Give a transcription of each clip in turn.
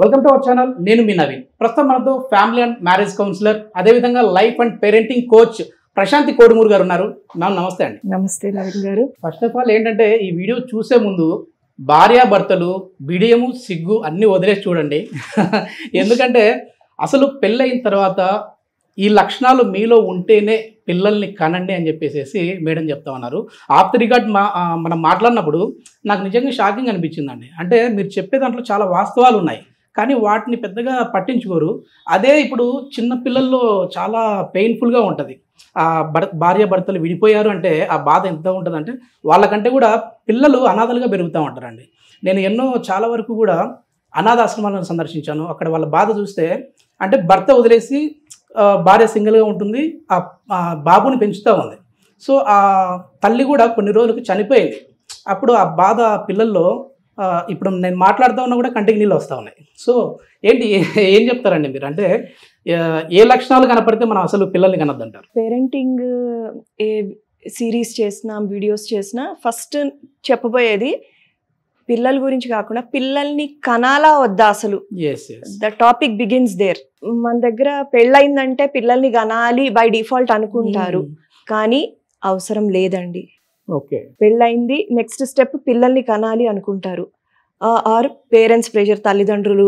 Welcome to our channel నేను మీ నవీన్ ప్రస్తుతం మనతో ఫ్యామిలీ అండ్ మ్యారేజ్ కౌన్సిలర్ అదేవిధంగా life and parenting coach Prashanthi Kodumuru garu ఉన్నారు మ్యామ్ నమస్తే అండి నమస్తే నవీన్ గారు ఫస్ట్ ఆఫ్ ఆల్ ఏంటంటే ఈ వీడియో చూసే ముందు భార్యాభర్తలు బిడియము సిగ్గు అన్నీ వదిలేసి చూడండి ఎందుకంటే అసలు పెళ్ళైన తర్వాత ఈ లక్షణాలు మీలో ఉంటేనే పిల్లల్ని కనండి అని చెప్పేసి మేడం చెప్తా ఉన్నారు ఆఫ్ ది రికార్డ్ మా మనం మాట్లాడినప్పుడు నాకు నిజంగా షాకింగ్ అనిపించిందండి అంటే మీరు చెప్పే దాంట్లో చాలా వాస్తవాలు ఉన్నాయి కానీ వాటిని పెద్దగా పట్టించుకోరు అదే ఇప్పుడు చిన్న పిల్లల్లో చాలా పెయిన్ఫుల్గా ఉంటుంది ఆ భర్ భార్య భర్తలు విడిపోయారు అంటే ఆ బాధ ఎంత ఉంటుందంటే వాళ్ళకంటే కూడా పిల్లలు అనాథలుగా పెరుగుతూ ఉంటారండి నేను ఎన్నో చాలా వరకు కూడా అనాథాశ్రమాలను సందర్శించాను అక్కడ వాళ్ళ బాధ చూస్తే అంటే భర్త వదిలేసి భార్య సింగిల్గా ఉంటుంది ఆ బాబుని పెంచుతూ ఉంది సో ఆ తల్లి కూడా కొన్ని రోజులకు చనిపోయింది అప్పుడు ఆ బాధ పిల్లల్లో ఇప్పుడు నేను మాట్లాడుతూ ఉన్నా కూడా కంటికి నీళ్ళు వస్తూ ఉన్నాయి సో ఏంటి ఏం చెప్తారండి మీరు అంటే ఏ లక్షణాలు కనపడితే మనం అసలు పిల్లల్ని కనద్దంటారు పేరెంటింగ్ ఏ సిరీస్ చేసినా వీడియోస్ చేసినా ఫస్ట్ చెప్పబోయేది పిల్లల గురించి కాకుండా పిల్లల్ని కనాలా వద్దా అసలు ద టాపిక్ బిగిన్స్ దేర్ మన దగ్గర పెళ్ళైందంటే పిల్లల్ని కనాలి బై డిఫాల్ట్ అనుకుంటారు hmm. కానీ అవసరం లేదండి ఓకే పెళ్ళైంది నెక్స్ట్ స్టెప్ పిల్లల్ని కనాలి అనుకుంటారు ఆర్ పేరెంట్స్ ప్రెషర్ తల్లిదండ్రులు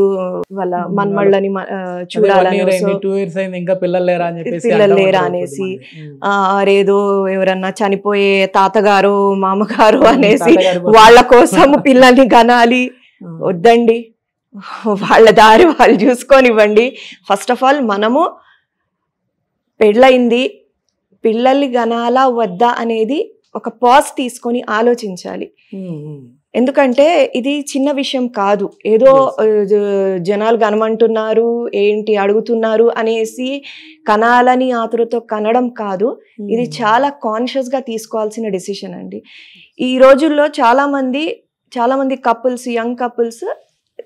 వాళ్ళ మన్మళ్ళని చూడాలని పిల్లలు లేరా అనేసి ఆరేదో ఎవరన్నా చనిపోయే తాతగారు మామగారు అనేసి వాళ్ళ కోసం పిల్లల్ని కనాలి వద్దండి వాళ్ళ దారి వాళ్ళు చూసుకొనివ్వండి ఫస్ట్ ఆఫ్ ఆల్ మనము పెళ్ళయింది పిల్లల్ని కనాలా వద్దా అనేది ఒక పాజ్ తీసుకొని ఆలోచించాలి ఎందుకంటే ఇది చిన్న విషయం కాదు ఏదో జనాలు కనమంటున్నారు ఏంటి అడుగుతున్నారు అనేసి కనాలని ఆతురతో కనడం కాదు ఇది చాలా కాన్షియస్గా తీసుకోవాల్సిన డెసిషన్ అండి ఈ రోజుల్లో చాలామంది చాలామంది couples young couples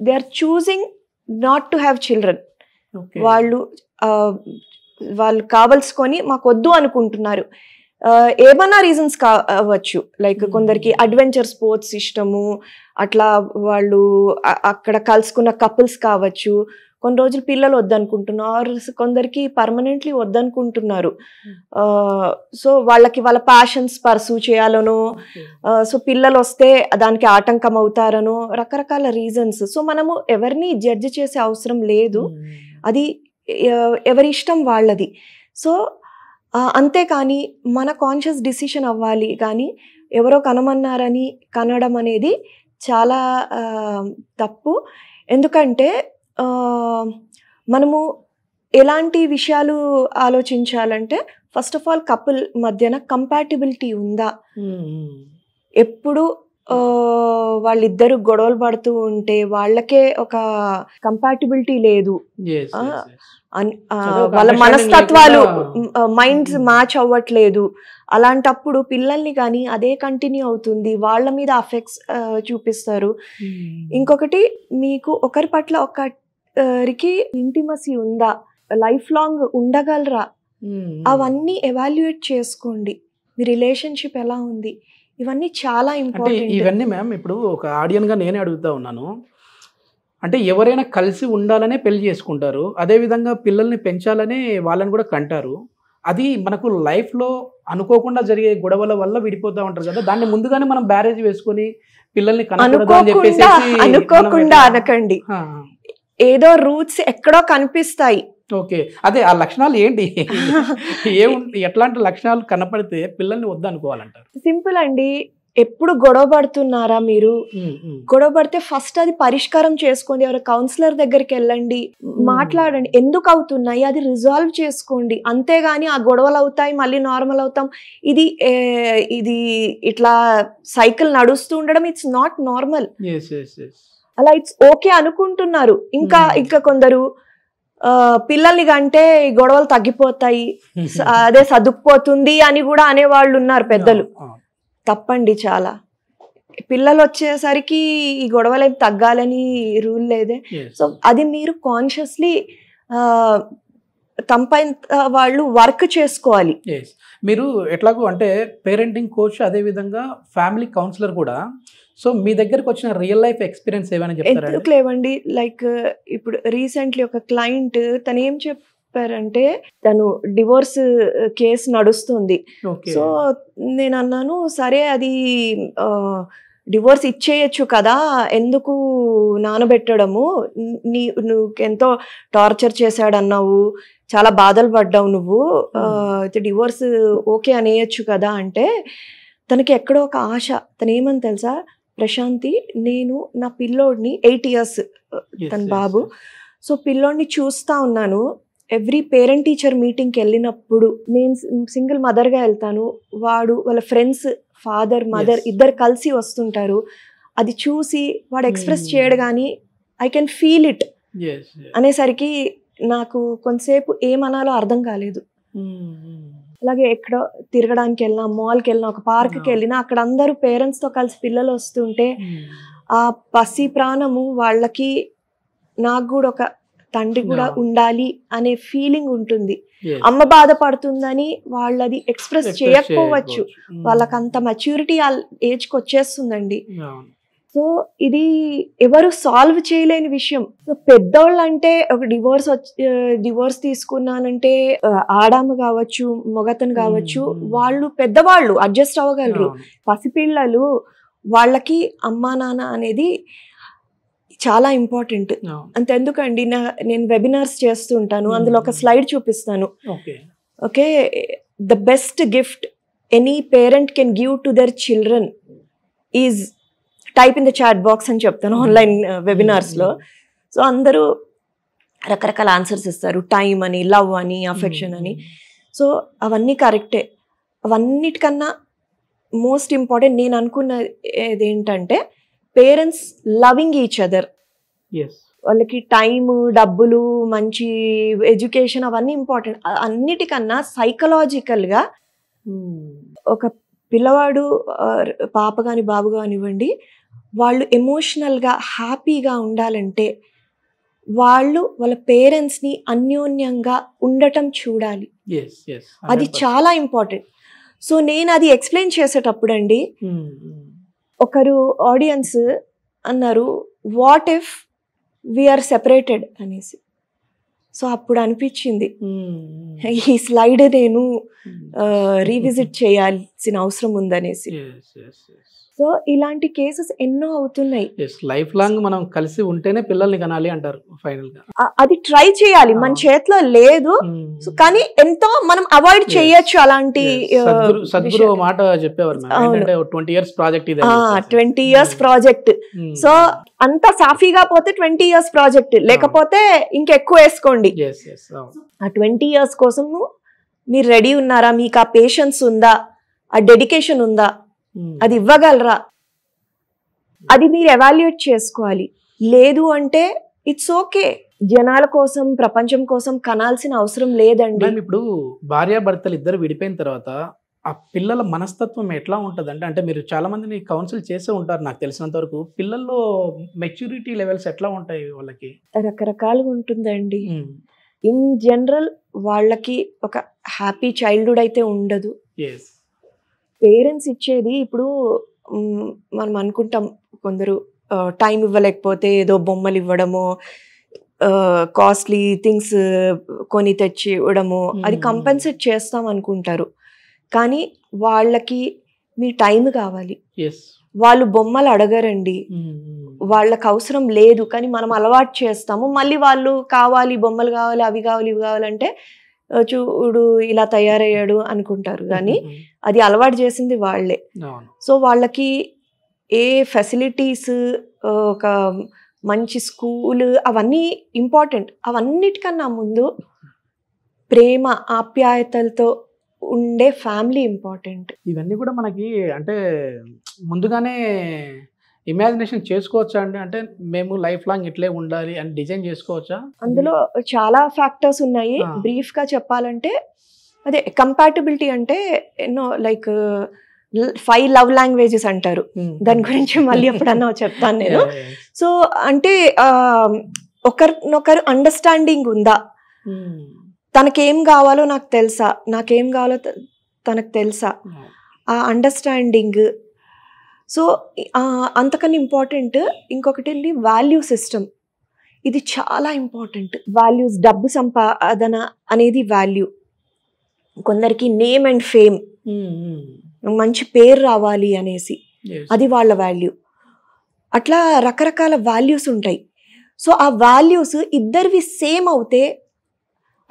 they are choosing not to have children వాళ్ళు వాళ్ళు కావలసుకొని మాకు వద్దు అనుకుంటున్నారు ఏమన్నా రీజన్స్ కావచ్చు లైక్ కొందరికి అడ్వెంచర్ స్పోర్ట్స్ ఇష్టము అట్లా వాళ్ళు అక్కడ కలుసుకున్న కపుల్స్ కావచ్చు కొన్ని రోజులు పిల్లలు వద్దనుకుంటున్నారు కొందరికి పర్మనెంట్లీ వద్దనుకుంటున్నారు hmm. సో వాళ్ళకి వాళ్ళ ప్యాషన్స్ పర్సూ చేయాలనో సో పిల్లలు వస్తే దానికి ఆటంకం అవుతారనో రకరకాల రీజన్స్ సో మనము ఎవరిని జడ్జ్ చేసే అవసరం లేదు hmm. అది ఎవరి ఇష్టం వాళ్ళది సో అంతేకాని మన కాన్షియస్ డిసిషన్ అవ్వాలి కానీ ఎవరో కనమన్నారని కనడం అనేది చాలా తప్పు ఎందుకంటే మనము ఎలాంటి విషయాలు ఆలోచించాలంటే ఫస్ట్ ఆఫ్ ఆల్ కపుల్ మధ్యన కంపాటిబిలిటీ ఉందా ఎప్పుడు వాళ్ళిద్దరు గొడవలు పడుతూ ఉంటే వాళ్ళకే ఒక కంపాటిబిలిటీ లేదు వాళ్ళ మనస్తత్వాలు మైండ్స్ మ్యాచ్ అవ్వట్లేదు అలాంటప్పుడు పిల్లల్ని కానీ అదే కంటిన్యూ అవుతుంది వాళ్ళ మీద అఫెక్ట్స్ చూపిస్తారు ఇంకొకటి మీకు ఒకరి పట్ల ఒకరికి ఇంటిమసీ ఉందా లైఫ్ లాంగ్ ఉండగలరా అవన్నీ ఎవాల్యుయేట్ చేసుకోండి మీ రిలేషన్షిప్ ఎలా ఉంది ఇవన్నీ చాలా ఇంపార్టెంట్ ఇవన్నీ మ్యామ్ ఇప్పుడు ఒక ఆడియన్ గా నేనే అడుగుతా ఉన్నాను అంటే ఎవరైనా కలిసి ఉండాలనే పెళ్లి చేసుకుంటారు అదేవిధంగా పిల్లల్ని పెంచాలనే వాళ్ళని కూడా కంటారు అది మనకు లైఫ్లో అనుకోకుండా జరిగే గొడవల వల్ల విడిపోతా ఉంటారు కదా దాన్ని ముందుగానే మనం బ్యారేజ్ వేసుకొని పిల్లల్ని అనుకోకుండా అనకండి ఏదో రూట్స్ ఎక్కడో కనిపిస్తాయి ఓకే అదే ఆ లక్షణాలు ఏంటి ఏ ఎట్లాంటి లక్షణాలు కనపడితే పిల్లల్ని వద్దనుకోవాలంటారు సింపుల్ అండి ఎప్పుడు గొడవ పడుతున్నారా మీరు గొడవ పడితే ఫస్ట్ అది పరిష్కారం చేసుకోండి ఎవరు కౌన్సిలర్ దగ్గరికి వెళ్ళండి మాట్లాడండి ఎందుకు అవుతున్నాయి అది రిజాల్వ్ చేసుకోండి అంతేగాని ఆ గొడవలు అవుతాయి మళ్ళీ నార్మల్ అవుతాం ఇది ఇది ఇట్లా సైకిల్ నడుస్తూ ఉండడం ఇట్స్ నాట్ నార్మల్ అలా ఇట్స్ ఓకే అనుకుంటున్నారు ఇంకా ఇంకా కొందరు పిల్లల్ని కంటే గొడవలు తగ్గిపోతాయి అదే సర్దుకుపోతుంది అని కూడా అనేవాళ్ళు ఉన్నారు పెద్దలు తప్పండి చాలా పిల్లలు వచ్చేసరికి ఈ గొడవలు ఏం తగ్గాలని రూల్ లేదే సో అది మీరు కాన్షియస్లీ తమపైన వాళ్ళు వర్క్ చేసుకోవాలి మీరు ఎట్లాగో అంటే పేరెంటింగ్ కోచ్ అదేవిధంగా ఫ్యామిలీ కౌన్సిలర్ కూడా సో మీ దగ్గరకు వచ్చిన రియల్ లైఫ్ ఎక్స్పీరియన్స్ ఏమైనా ఎందుకు లేవండి లైక్ ఇప్పుడు రీసెంట్లీ ఒక క్లయింట్ తను ఏం చెప్ చెప్పారంటే తను డివోర్స్ కేసు నడుస్తుంది సో నేను అన్నాను సరే అది డివోర్స్ ఇచ్చేయచ్చు కదా ఎందుకు నానబెట్టడము నీ ఎంతో టార్చర్ చేశాడన్నావు చాలా బాధలు పడ్డావు నువ్వు hmm. అయితే డివోర్స్ ఓకే అనేయచ్చు కదా అంటే తనకి ఎక్కడో ఒక ఆశ ఏమని తెలుసా ప్రశాంతి నేను నా పిల్లోడిని ఎయిట్ ఇయర్స్ తన బాబు సో పిల్లోడిని చూస్తా ఉన్నాను ఎవ్రీ పేరెంట్ టీచర్ మీటింగ్కి వెళ్ళినప్పుడు నేను సింగిల్ మదర్గా వెళ్తాను వాడు వాళ్ళ ఫ్రెండ్స్ ఫాదర్ మదర్ ఇద్దరు కలిసి వస్తుంటారు అది చూసి వాడు ఎక్స్ప్రెస్ hmm. చేయడు కానీ ఐ కెన్ ఫీల్ ఇట్ అనేసరికి నాకు కొంతసేపు ఏమనాలో అర్థం కాలేదు hmm, hmm. అలాగే ఎక్కడ తిరగడానికి వెళ్ళినా మాల్కి వెళ్ళినా ఒక పార్క్కి వెళ్ళినా అక్కడ అందరూ పేరెంట్స్తో కలిసి పిల్లలు వస్తుంటే ఆ పసి ప్రాణము వాళ్ళకి నాకు కూడా ఒక తండ్రి కూడా ఉండాలి అనే ఫీలింగ్ ఉంటుంది అమ్మ బాధపడుతుందని వాళ్ళు అది ఎక్స్ప్రెస్ చేయకపోవచ్చు వాళ్ళకి అంత మెచ్యూరిటీ ఆ ఏజ్కి వచ్చేస్తుందండి సో ఇది ఎవరు సాల్వ్ చేయలేని విషయం సో పెద్దోళ్ళు అంటే ఒక డివోర్స్ డివోర్స్ తీసుకున్నానంటే ఆడామ కావచ్చు మొగతను కావచ్చు hmm. వాళ్ళు పెద్దవాళ్ళు అడ్జస్ట్ అవ్వగలరు పసిపిల్లలు వాళ్ళకి అమ్మా నాన్న అనేది చాలా ఇంపార్టెంట్ అంతెందుకండి నా నేను వెబినార్స్ చేస్తుంటాను అందులో ఒక స్లైడ్ చూపిస్తాను okay the best gift any parent can give to their children is type in the chat box అని చెప్తాను ఆన్లైన్ వెబినార్స్లో సో అందరూ రకరకాల ఆన్సర్స్ ఇస్తారు టైం అని లవ్ అని అఫెక్షన్ అని సో అవన్నీ కరెక్టే అవన్నిటికన్నా మోస్ట్ ఇంపార్టెంట్ నేను అనుకున్న ఏంటంటే పేరెంట్స్ లవింగ్ ఈచ్ అదర్ వాళ్ళకి టైం డబ్బులు మంచి ఎడ్యుకేషన్ అవన్నీ ఇంపార్టెంట్ అన్నిటికన్నా సైకలాజికల్గా hmm. ఒక పిల్లవాడు పాప కానీ బాబు కానివ్వండి వాళ్ళు ఎమోషనల్గా హ్యాపీగా ఉండాలంటే వాళ్ళు వాళ్ళ పేరెంట్స్ని అన్యోన్యంగా ఉండటం చూడాలి అది చాలా ఇంపార్టెంట్ సో నేను అది ఎక్స్ప్లెయిన్ చేసేటప్పుడు అండి hmm, hmm. ఒకరు ఆడియన్స్ అన్నారు వాట్ ఇఫ్ వీఆర్ సెపరేటెడ్ అనేసి సో అప్పుడు అనిపించింది hmm. ఈ స్లైడ్ నేను రీవిజిట్ hmm. చేయాల్సిన అవసరం ఉందనేసి సో ఇలాంటి కేసెస్ ఎన్నో అవుతున్నాయి లైఫ్ లాంగ్ మనం కలిసి ఉంటేనే పిల్లల్ని కనాలి అంటారు ఫైనల్ గా అది ట్రై చేయాలి మన చేతిలో లేదు hmm. కానీ ఎంతో మనం అవాయిడ్ చేయొచ్చు అలాంటి సద్గురు మాట చెప్పేవారు ట్వంటీ ఇయర్స్ ప్రాజెక్ట్ ఇది ట్వంటీ ఇయర్స్ ప్రాజెక్ట్ సో అంత సాఫీగా పోతే ట్వంటీ ఇయర్స్ ప్రాజెక్ట్ లేకపోతే ఇంకెక్కువ వేసుకోండి ఆ ట్వంటీ ఇయర్స్ కోసం మీరు రెడీ ఉన్నారా మీకు ఆ పేషెన్స్ ఉందా ఆ డెడికేషన్ ఉందా Hmm. అది ఇవ్వగలరా అది మీరు ఎవాల్యుయేట్ చేసుకోవాలి లేదు అంటే ఇట్స్ ఓకే జనాల కోసం ప్రపంచం కోసం కనాల్సిన అవసరం లేదండి ఇప్పుడు భార్యాభర్తలు ఇద్దరు విడిపోయిన తర్వాత ఆ పిల్లల మనస్తత్వం ఎట్లా ఉంటుంది అంటే అంటే మీరు చాలా మందిని కౌన్సిల్ చేసే ఉంటారు నాకు తెలిసినంత వరకు పిల్లల్లో మెచ్యూరిటీ లెవెల్స్ ఎట్లా ఉంటాయి వాళ్ళకి రకరకాలుగా ఉంటుందండి ఇన్ hmm. జనరల్ వాళ్ళకి ఒక హ్యాపీ చైల్డ్హుడ్ అయితే ఉండదు పేరెంట్స్ ఇచ్చేది ఇప్పుడు మనం అనుకుంటాం కొందరు టైం ఇవ్వలేకపోతే ఏదో బొమ్మలు ఇవ్వడము కాస్ట్లీ థింగ్స్ కొని తెచ్చి ఇవ్వడము అది కంపెన్సేట్ చేస్తాం అనుకుంటారు కానీ వాళ్ళకి మీ టైం కావాలి వాళ్ళు బొమ్మలు అడగరండి వాళ్ళకి అవసరం లేదు కానీ మనం అలవాటు చేస్తాము మళ్ళీ వాళ్ళు కావాలి బొమ్మలు కావాలి అవి కావాలి ఇవి కావాలంటే చూడు ఇలా తయారయ్యాడు అనుకుంటారు కానీ అది అలవాటు చేసింది వాళ్లే సో వాళ్ళకి ఏ ఫెసిలిటీస్ ఒక మంచి స్కూల్ అవన్నీ ఇంపార్టెంట్ అవన్నిటికన్నా ముందు ప్రేమ ఆప్యాయతలతో ఉండే ఫ్యామిలీ ఇంపార్టెంట్ ఇవన్నీ కూడా మనకి అంటే ముందుగానే ఇమాజినేషన్ చేసుకోవచ్చా అండి అంటే మేము లైఫ్ లాంగ్ ఇట్లే ఉండాలి అని డిజైన్ చేసుకోవచ్చా అందులో చాలా ఫ్యాక్టర్స్ ఉన్నాయి బ్రీఫ్ గా చెప్పాలంటే అదే కంపాటబిలిటీ అంటే ఎన్నో లైక్ ఫైవ్ లవ్ లాంగ్వేజెస్ అంటారు hmm. దాని గురించి మళ్ళీ ఎప్పుడన్నా చెప్తాను నేను సో అంటే ఒకరినొకరు అండర్స్టాండింగ్ ఉందా hmm. తనకేం కావాలో నాకు తెలుసా నాకేం కావాలో తనకు తెలుసా hmm. ఆ అండర్స్టాండింగ్ సో అంతకన్నా ఇంపార్టెంట్ ఇంకొకటి ఏంటి వాల్యూ సిస్టమ్ ఇది చాలా ఇంపార్టెంట్ వాల్యూస్ డబ్బు సంపాదన అనేది వాల్యూ కొందరికి నేమ్ అండ్ ఫేమ్ మంచి పేరు రావాలి అనేసి అది వాళ్ళ వాల్యూ అట్లా రకరకాల వాల్యూస్ ఉంటాయి సో ఆ వాల్యూస్ ఇద్దరివి సేమ్ అవుతే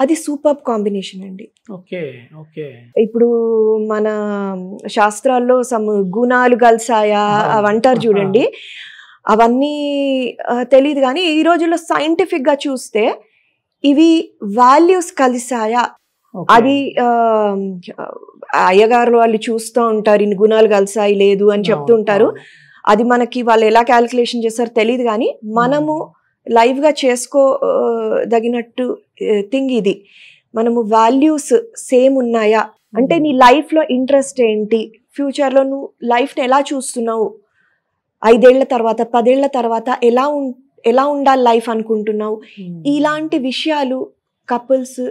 అది సూపర్ కాంబినేషన్ అండి ఓకే ఓకే ఇప్పుడు మన శాస్త్రాల్లో సమ్ గుణాలు కలిసాయా అవి అంటారు చూడండి అవన్నీ తెలియదు కానీ ఈ రోజుల్లో సైంటిఫిక్ గా చూస్తే ఇవి వాల్యూస్ కలిసాయా అది అయ్యగారు వాళ్ళు చూస్తూ ఉంటారు ఇన్ని గుణాలు కలిసాయి లేదు అని చెప్తూ ఉంటారు అది మనకి వాళ్ళు ఎలా క్యాలిక్యులేషన్ చేస్తారో తెలియదు కానీ మనము లైవ్గా చేసుకోదగినట్టు థింగ్ ఇది మనము వాల్యూస్ సేమ్ ఉన్నాయా అంటే hmm. నీ లైఫ్లో ఇంట్రెస్ట్ ఏంటి ఫ్యూచర్లో నువ్వు లైఫ్ని ఎలా చూస్తున్నావు ఐదేళ్ల తర్వాత పదేళ్ల తర్వాత ఎలా ఉం ఎలా ఉండాలి లైఫ్ అనుకుంటున్నావు hmm. ఇలాంటి విషయాలు కపుల్స్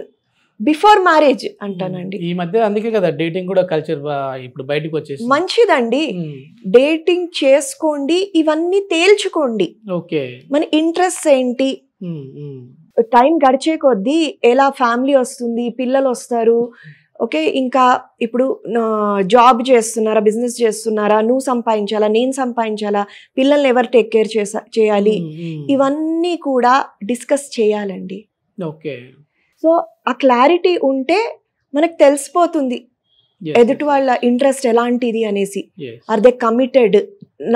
బిఫోర్ మ్యారేజ్ అంటానండి ఈ మధ్య అందుకే కదా డేటింగ్ కూడా కల్చర్ ఇప్పుడు బయటకు వచ్చేసి మంచిదండి డేటింగ్ చేసుకోండి ఇవన్నీ తేల్చుకోండి ఓకే మన ఇంట్రెస్ట్ ఏంటి టైం గడిచే కొద్దీ ఎలా ఫ్యామిలీ వస్తుంది పిల్లలు వస్తారు ఓకే ఇంకా ఇప్పుడు జాబ్ చేస్తున్నారా బిజినెస్ చేస్తున్నారా నువ్వు సంపాదించాలా నేను సంపాదించాలా పిల్లల్ని ఎవరు టేక్ కేర్ చేయాలి ఇవన్నీ కూడా డిస్కస్ చేయాలండి ఓకే సో ఆ క్లారిటీ ఉంటే మనకు తెలిసిపోతుంది ఎదుటి వాళ్ళ ఇంట్రెస్ట్ ఎలాంటిది అనేసి ఆర్ దే కమిటెడ్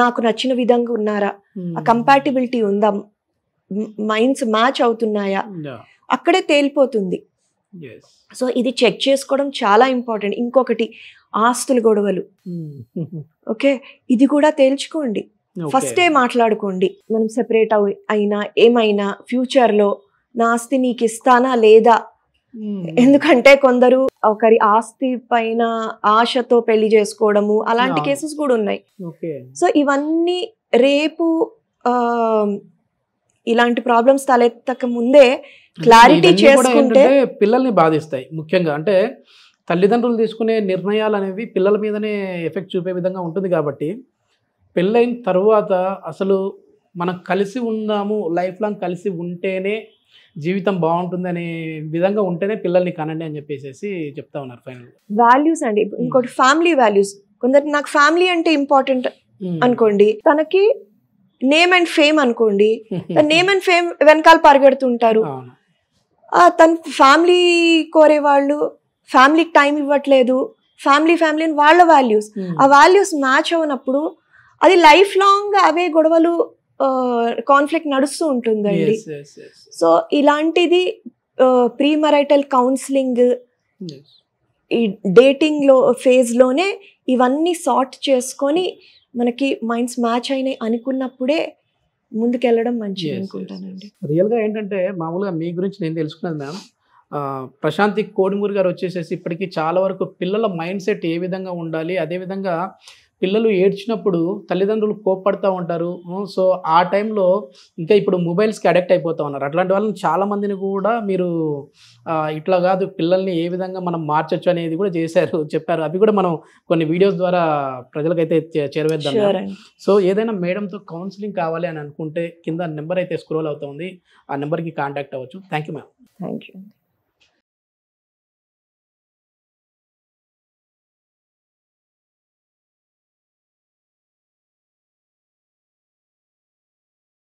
నాకు నచ్చిన విధంగా ఉన్నారా ఆ కంపాటిబిలిటీ hmm. ఉందా మైండ్స్ మ్యాచ్ అవుతున్నాయా అక్కడే తేలిపోతుంది సో ఇది చెక్ చేసుకోవడం చాలా ఇంపార్టెంట్ ఇంకొకటి ఆస్తులు గొడవలు hmm. ఓకే ఇది కూడా తేల్చుకోండి ఫస్టే మాట్లాడుకోండి మనం సెపరేట్ అయినా ఏమైనా ఫ్యూచర్లో నా ఆస్తి నీకు ఇస్తానా లేదా ఎందుకంటే కొందరు ఒకరి ఆస్తి పైన ఆశతో పెళ్లి చేసుకోవడము అలాంటి కేసెస్ కూడా ఉన్నాయి సో ఇవన్నీ రేపు ఇలాంటి ప్రాబ్లమ్స్ తలెత్తక ముందే క్లారిటీ చేసుకుంటే పిల్లల్ని బాధిస్తాయి ముఖ్యంగా అంటే తల్లిదండ్రులు తీసుకునే నిర్ణయాలు అనేవి పిల్లల మీదనే ఎఫెక్ట్ చూపే విధంగా ఉంటుంది కాబట్టి పెళ్ళైన తర్వాత అసలు మనం కలిసి ఉందాము లైఫ్ లాంగ్ కలిసి ఉంటేనే జీవితం బాగుంటుందనే విధంగా ఉంటేనే పిల్లల్ని కనండి అని చెప్పేసి చెప్తా ఉన్నారు ఫైనల్ వాల్యూస్ అండి hmm. ఇంకోటి ఫ్యామిలీ వాల్యూస్ కొందరికి నాకు ఫ్యామిలీ అంటే ఇంపార్టెంట్ hmm. అనుకోండి తనకి నేమ్ అండ్ ఫేమ్ అనుకోండి నేమ్ అండ్ ఫేమ్ వెనకాల పరిగెడుతుంటారు తన ఫ్యామిలీ కోరే వాళ్ళు ఫ్యామిలీకి టైం ఇవ్వట్లేదు ఫ్యామిలీ ఫ్యామిలీ వాళ్ళ వాల్యూస్ hmm. ఆ వాల్యూస్ మ్యాచ్ అవునప్పుడు అది లైఫ్ లాంగ్ అవే గొడవలు కాన్ఫ్లిక్ట్ నడుస్తూ ఉంటుందండి సో ఇలాంటిది ప్రీ మరైటల్ కౌన్సిలింగ్ ఈ డేటింగ్ లో ఫేజ్ లోనే ఇవన్నీ సార్ట్ చేసుకొని మనకి మైండ్స్ మ్యాచ్ అయినాయి అనుకున్నప్పుడే ముందుకెళ్ళడం మంచిది అనుకుంటానండి రియల్గా ఏంటంటే మామూలుగా మీ గురించి నేను తెలుసుకున్నాను మ్యామ్ ప్రశాంతి కోడిమూరి గారు వచ్చేసేసి ఇప్పటికీ చాలా వరకు పిల్లల మైండ్ సెట్ ఏ విధంగా ఉండాలి అదేవిధంగా పిల్లలు ఏడ్చినప్పుడు తల్లిదండ్రులు కోప్పడుతూ ఉంటారు సో ఆ టైంలో ఇంకా ఇప్పుడు మొబైల్స్కి అడెక్ట్ అయిపోతూ ఉన్నారు అట్లాంటి వాళ్ళని చాలామందిని కూడా మీరు ఇట్లా కాదు పిల్లల్ని ఏ విధంగా మనం మార్చొచ్చు అనేది కూడా చేశారు చెప్పారు అవి కూడా మనం కొన్ని వీడియోస్ ద్వారా ప్రజలకైతే చేరవేద్దాం సో ఏదైనా మేడంతో కౌన్సిలింగ్ కావాలి అని అనుకుంటే కింద నెంబర్ అయితే స్క్రోల్ అవుతుంది ఆ నెంబర్కి కాంటాక్ట్ అవ్వచ్చు thank you ma'am thank you